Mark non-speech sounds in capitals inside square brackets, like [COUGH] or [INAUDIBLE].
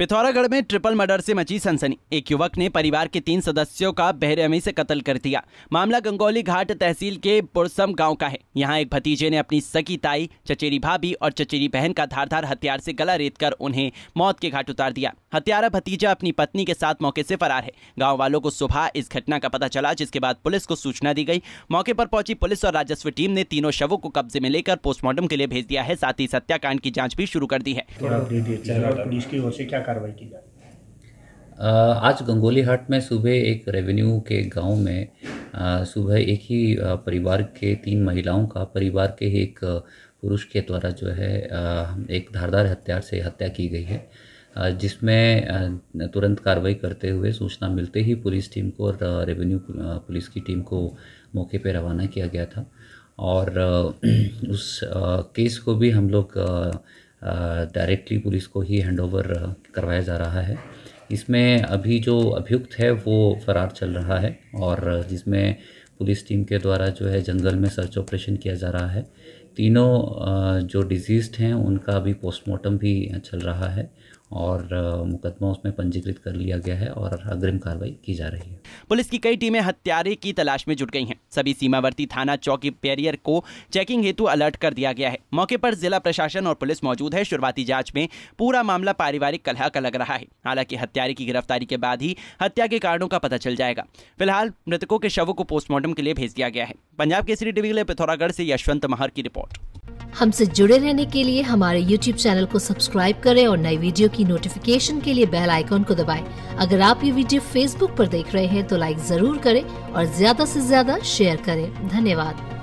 पिथौरागढ़ में triple murder से मची सनसनी एक युवक ने परिवार के तीन सदस्यों का बहरेमी से कत्ल कर दिया मामला गंगौली घाट तहसील के पुरसम गांव का है यहां एक भतीजे ने अपनी सकी ताई चचेरी भाभी और चचेरी बहन का धारधार हथियार से गला रेत कर उन्हें मौत के घाट उतार दिया हत्यारा भतीजा अपनी पत्नी के साथ मौके से फरार है गांव वालों को सुबह इस घटना का पता चला जिसके बाद पुलिस को सूचना दी गई मौके पर पहुंची पुलिस और राजस्व टीम ने तीनों शवों को कब्जे में लेकर पोस्टमार्टम के लिए भेज दिया है साथ ही हत्याकांड की जांच भी शुरू कर दी है पुलिस की ओर से क्या कार्रवाई की आज गंगोली हाट में सुबह एक रेवेन्यू के गांव में सुबह एक ही परिवार के तीन महिलाओं का परिवार के ही एक पुरुष के द्वारा जो है एक धारदार हत्यार से हत्या की गई है जिसमें तुरंत कार्रवाई करते हुए सूचना मिलते ही पुलिस टीम को और रेवेन्यू पुलिस की टीम को मौके पर रवाना किया गया था और [CLEARS THROAT] उस केस को भी हम लोग डायरेक्टली पुलिस को ही हैंडओवर करवाया जा रहा है इसमें अभी जो अभियुक्त है वो फरार चल रहा है और जिसमें पुलिस टीम के द्वारा जो है जंगल में सर्च ऑपरेशन किया जा रहा है तीनों जो डिजीज़ हैं उनका अभी पोस्टमार्टम भी चल रहा है और मुकदमा उसमें पंजीकृत कर लिया गया है और अग्रिम कार्रवाई की जा रही है पुलिस की कई टीमें हत्यारे की तलाश में जुट गई हैं सभी सीमावर्ती थाना चौकी पैरियर को चेकिंग हेतु अलर्ट कर दिया गया है मौके पर जिला प्रशासन और पुलिस मौजूद है शुरुआती जांच में पूरा मामला पारिवारिक कलह का लग रहा है हालांकि हत्यारे की गिरफ्तारी के बाद ही हत्या के कारणों का पता चल जाएगा फिलहाल मृतकों के शवों को पोस्टमार्टम के लिए भेज दिया गया है पंजाब केसरी टीवी के लिए पिथौरागढ़ से यशवंत महर की रिपोर्ट हमसे जुड़े रहने के लिए हमारे यूट्यूब चैनल को सब्सक्राइब करें और नई वीडियो की नोटिफिकेशन के लिए बेल आइकॉन को दबाएं। अगर आप ये वीडियो फेसबुक पर देख रहे हैं तो लाइक जरूर करें और ज्यादा से ज्यादा शेयर करें धन्यवाद